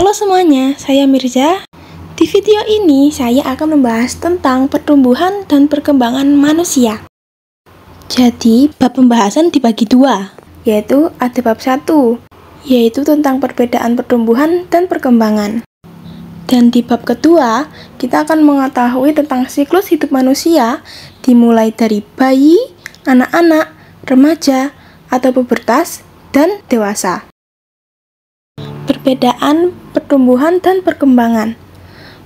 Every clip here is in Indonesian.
Halo semuanya, saya Mirza. Di video ini saya akan membahas tentang pertumbuhan dan perkembangan manusia. Jadi, bab pembahasan dibagi dua, yaitu ada bab satu, yaitu tentang perbedaan pertumbuhan dan perkembangan. Dan di bab kedua, kita akan mengetahui tentang siklus hidup manusia dimulai dari bayi, anak-anak, remaja, atau pubertas, dan dewasa. Perbedaan pertumbuhan dan perkembangan.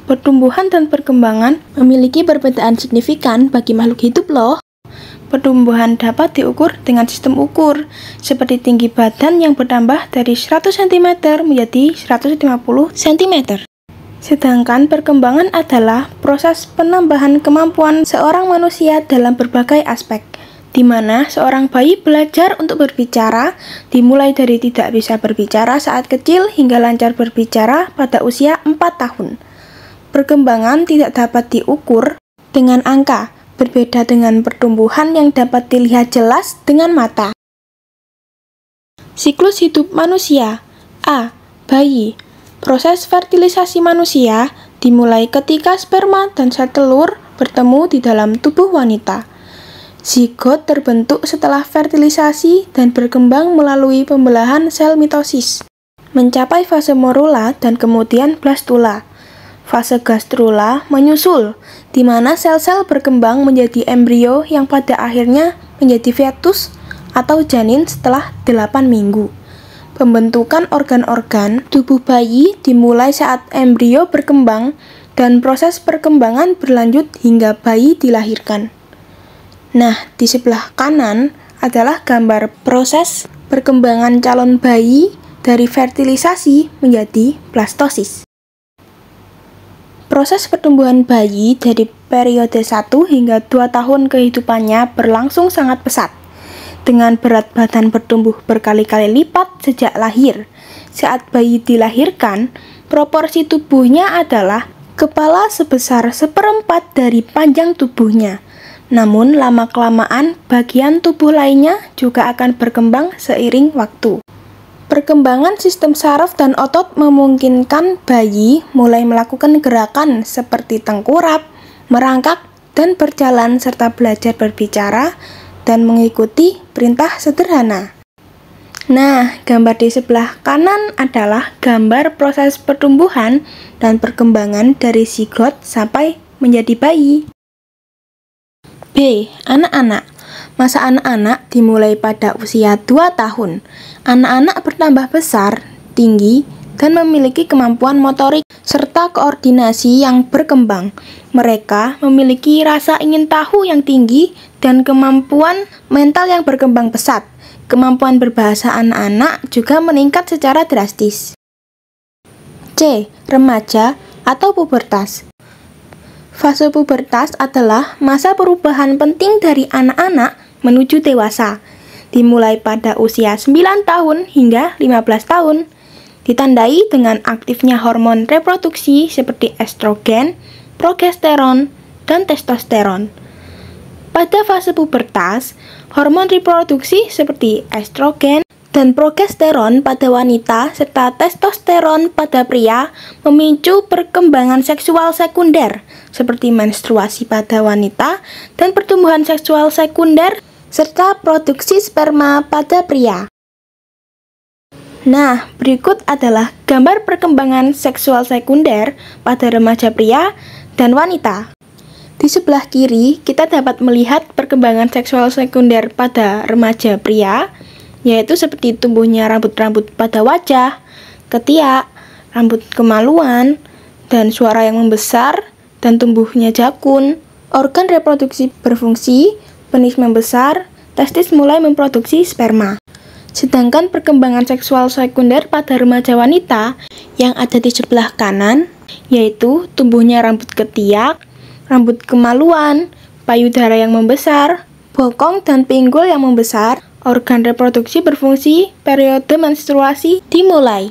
Pertumbuhan dan perkembangan memiliki perbedaan signifikan bagi makhluk hidup loh. Pertumbuhan dapat diukur dengan sistem ukur, seperti tinggi badan yang bertambah dari 100 cm menjadi 150 cm. Sedangkan perkembangan adalah proses penambahan kemampuan seorang manusia dalam berbagai aspek di mana seorang bayi belajar untuk berbicara, dimulai dari tidak bisa berbicara saat kecil hingga lancar berbicara pada usia 4 tahun. Perkembangan tidak dapat diukur dengan angka, berbeda dengan pertumbuhan yang dapat dilihat jelas dengan mata. Siklus hidup manusia A. Bayi Proses fertilisasi manusia dimulai ketika sperma dan sel telur bertemu di dalam tubuh wanita. Zigot terbentuk setelah fertilisasi dan berkembang melalui pembelahan sel mitosis, mencapai fase morula dan kemudian blastula. Fase gastrula menyusul, di mana sel-sel berkembang menjadi embrio yang pada akhirnya menjadi fetus atau janin setelah 8 minggu. Pembentukan organ-organ tubuh bayi dimulai saat embrio berkembang dan proses perkembangan berlanjut hingga bayi dilahirkan. Nah, di sebelah kanan adalah gambar proses perkembangan calon bayi dari fertilisasi menjadi blastosis. Proses pertumbuhan bayi dari periode 1 hingga 2 tahun kehidupannya berlangsung sangat pesat, dengan berat badan bertumbuh berkali-kali lipat sejak lahir. Saat bayi dilahirkan, proporsi tubuhnya adalah kepala sebesar seperempat dari panjang tubuhnya – namun lama-kelamaan bagian tubuh lainnya juga akan berkembang seiring waktu. Perkembangan sistem saraf dan otot memungkinkan bayi mulai melakukan gerakan seperti tengkurap, merangkak, dan berjalan serta belajar berbicara dan mengikuti perintah sederhana. Nah, gambar di sebelah kanan adalah gambar proses pertumbuhan dan perkembangan dari zigot sampai menjadi bayi. B. Anak-anak Masa anak-anak dimulai pada usia 2 tahun. Anak-anak bertambah besar, tinggi, dan memiliki kemampuan motorik serta koordinasi yang berkembang. Mereka memiliki rasa ingin tahu yang tinggi dan kemampuan mental yang berkembang pesat. Kemampuan berbahasa anak-anak juga meningkat secara drastis. C. Remaja atau pubertas Fase pubertas adalah masa perubahan penting dari anak-anak menuju dewasa, dimulai pada usia 9 tahun hingga 15 tahun. Ditandai dengan aktifnya hormon reproduksi seperti estrogen, progesteron, dan testosteron. Pada fase pubertas, hormon reproduksi seperti estrogen dan progesteron pada wanita serta testosteron pada pria memicu perkembangan seksual sekunder seperti menstruasi pada wanita dan pertumbuhan seksual sekunder serta produksi sperma pada pria. Nah, berikut adalah gambar perkembangan seksual sekunder pada remaja pria dan wanita. Di sebelah kiri, kita dapat melihat perkembangan seksual sekunder pada remaja pria, yaitu seperti tumbuhnya rambut-rambut pada wajah, ketiak, rambut kemaluan, dan suara yang membesar, dan tumbuhnya jakun. Organ reproduksi berfungsi, penis membesar, testis mulai memproduksi sperma. Sedangkan perkembangan seksual sekunder pada remaja wanita yang ada di sebelah kanan, yaitu tumbuhnya rambut ketiak, rambut kemaluan, payudara yang membesar, bokong dan pinggul yang membesar, Organ reproduksi berfungsi periode menstruasi dimulai.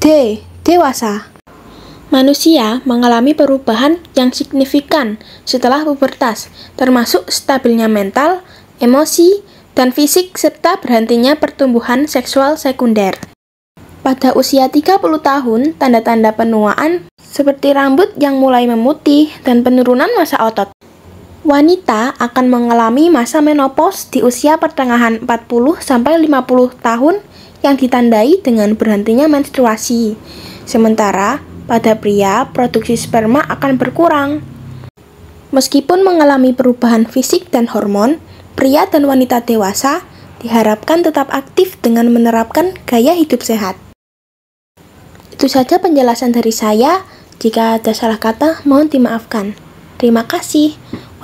D. Dewasa Manusia mengalami perubahan yang signifikan setelah pubertas, termasuk stabilnya mental, emosi, dan fisik serta berhentinya pertumbuhan seksual sekunder. Pada usia 30 tahun, tanda-tanda penuaan seperti rambut yang mulai memutih dan penurunan masa otot Wanita akan mengalami masa menopause di usia pertengahan 40 50 tahun yang ditandai dengan berhentinya menstruasi. Sementara pada pria, produksi sperma akan berkurang. Meskipun mengalami perubahan fisik dan hormon, pria dan wanita dewasa diharapkan tetap aktif dengan menerapkan gaya hidup sehat. Itu saja penjelasan dari saya. Jika ada salah kata, mohon dimaafkan. Terima kasih.